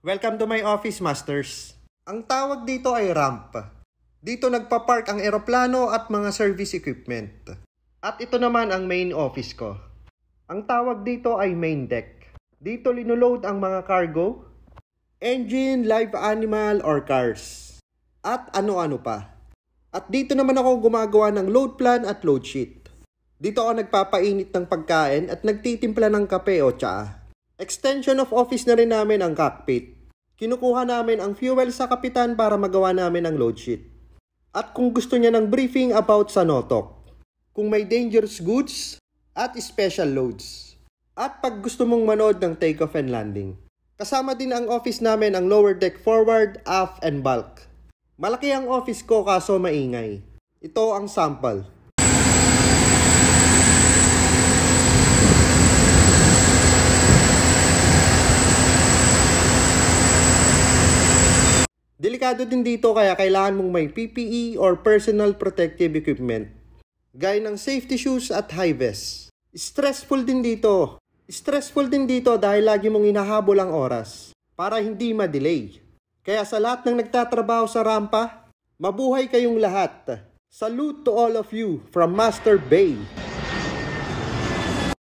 Welcome to my office, Masters. Ang tawag dito ay ramp. Dito nagpa-park ang eroplano at mga service equipment. At ito naman ang main office ko. Ang tawag dito ay main deck. Dito linoload ang mga cargo, engine, live animal, or cars. At ano-ano pa. At dito naman ako gumagawa ng load plan at load sheet. Dito ako nagpapainit ng pagkain at nagtitimpla ng kape o tsaa. Extension of office na rin namin ang cockpit. Kinukuha namin ang fuel sa kapitan para magawa namin ang load sheet. At kung gusto niya ng briefing about sa notok. Kung may dangerous goods at special loads. At pag gusto mong manood ng takeoff and landing. Kasama din ang office namin ang lower deck forward, aft, and bulk. Malaki ang office ko kaso maingay. Ito ang sample. Delikado din dito kaya kailangan mong may PPE or personal protective equipment. Gaya ng safety shoes at high vest. Stressful din dito. Stressful din dito dahil lagi mong hinahabol ang oras para hindi ma-delay. Kaya sa lahat ng nagtatrabaho sa rampa, mabuhay kayong lahat. Salute to all of you from Master Bay.